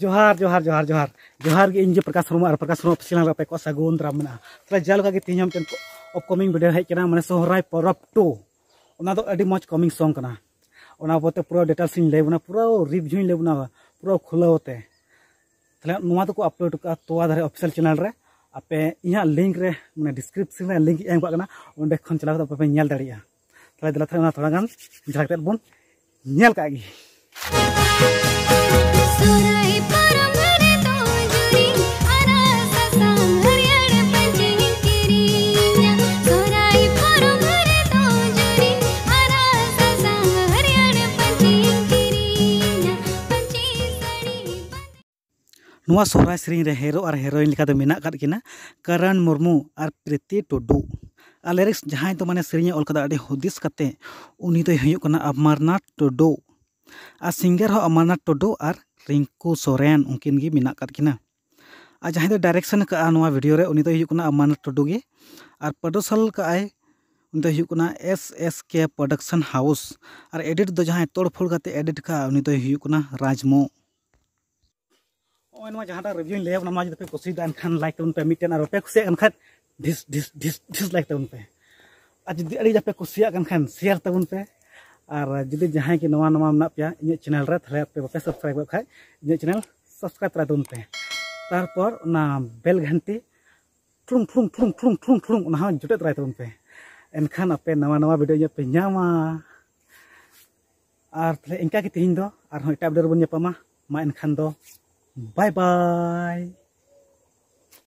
जोहार जोहार जोहार जोहार जोहार के इंजे प्रकाश शर्मा और प्रकाश शर्मा चैनल पे को सगुन द्राम में तले जल का के तीन हम अपकमिंग वीडियो है केना माने सोहराय परब 2 ओना तो एडी मच कमिंग सॉन्ग करना ओना बोते पूरा डाटा सीन ले बना पूरा रिप जोइन ले बना पूरा खुला होते तले नुमा तो को अपलोड का तो आधार ऑफिशियल चैनल रे आपे इहा लिंक रे माने डिस्क्रिप्शन रे लिंक एंग बाकना ओंडे खन चला तो पे नेल दड़िया तले दला थोड़ा गन झाकते बोन नेल कागी ना सर से हिरो और हिरोन का मना मेना करण मुरमू और प्रीति टुडु लिरिक्स जहाँ तो मैंने से ओलका हदीस उन्नीकना अमरनाथ टुडू और सिंगर अमरनाथ टुडू और रिंकू सोरेन उनकिन मेना और जहाँ तो डायरेक्शन का भिडियो उन्नीकना टुडू टुडुगे और प्रडोसल का उन एस एस के प्रोडक्शन हाउस और एडिट तोड़फोड़ एडिट का उन्नीकना राजमो ᱱᱚᱜᱼᱚᱭ ᱱᱚᱣᱟ ᱡᱟᱦᱟᱸᱴᱟᱜ ᱨᱤᱵᱷᱤᱭᱩᱧ ᱞᱟᱹᱭᱟ ᱚᱱᱟ ᱱᱚᱣᱟ ᱡᱩᱫᱤ ᱯᱮ ᱠᱩᱥᱤᱭᱟᱫᱟ ᱮᱱᱠᱷᱟᱱ ᱞᱟᱭᱤᱠ ᱛᱟᱵᱚᱱ ᱯᱮ ᱢᱤᱫᱴᱮᱱ ᱟᱨ ᱯᱮ ᱠᱩᱥᱤᱭᱟᱜ ᱠᱟᱱ ᱠᱷᱟᱱ ᱰᱷᱤᱥ ᱰᱷᱤᱥ ᱰᱷᱤᱥ ᱰᱷᱤᱥ ᱞᱟᱭᱤᱠ ᱛᱟᱵᱚᱱ ᱯᱮ ᱟᱨ ᱡᱩᱫᱤ ᱟᱹᱰᱤ ᱡᱟᱯᱮ ᱠᱩᱥᱤᱭᱟᱜ ᱠᱟᱱ ᱠᱷᱟᱱ ᱥᱮᱭᱟᱨ ᱛᱟᱵᱚᱱ ᱯᱮ ᱟᱨ ᱡᱩᱫᱤ ᱡᱟᱦᱟᱸᱭ ᱜᱮ ᱱᱚᱣᱟ ᱱᱚᱣᱟ ᱢᱮᱱᱟᱜ ᱯᱮᱭᱟ ᱤᱧᱟᱹᱜ ᱪᱮᱱᱮᱞ ᱨᱮ ᱛᱟᱦᱞᱮ ᱟᱯᱮ ᱵᱟᱯᱮ ᱥᱟᱵᱥᱠᱨᱟᱭᱤᱵ ᱠᱟᱜ ᱠᱷᱟᱱ ᱤᱧᱟᱹᱜ ᱪᱮᱱᱮᱞ ᱥᱟᱵᱥᱠᱨᱟᱭᱤᱵ ᱛᱟᱨᱟᱭ ᱛᱟᱵᱚᱱ ᱯᱮ ᱛᱟᱨᱯᱚᱨ ᱚᱱᱟ ᱵᱮᱞ ᱜᱷᱟᱱᱴᱤ ᱴᱷᱩᱝ ᱴᱷᱩᱝ ᱴᱷᱩᱝ ᱴᱷᱩᱝ ᱴᱷᱩᱝ ᱴᱷᱩᱝ ᱚᱱᱟ ᱦᱚᱸ ᱡᱚᱴᱮᱫ ᱛᱟᱨᱟᱭ ᱛᱟᱵᱚᱱ ᱯᱮ ᱮᱱᱠᱷᱟᱱ ᱟᱯᱮ ᱱᱟᱣᱟ ᱱᱟᱣᱟ ᱵᱷᱤᱰᱤᱭᱳ ᱤᱧᱟᱹᱜ ᱯᱮ ᱧᱟᱢᱟ ᱟᱨ ᱛᱟᱦᱞᱮ ᱤᱱᱠᱟᱜᱮ ᱛᱮᱦᱮᱧ ᱫᱚ ᱟᱨᱦᱚᱸ ᱮᱴᱟᱜ ᱵᱷᱤᱰᱤᱭᱳ ᱨᱮᱵᱚᱱ ᱧᱟᱯᱟᱢᱟ ᱢᱟ ᱮᱱᱠᱷᱟᱱ ᱫᱚ 拜拜。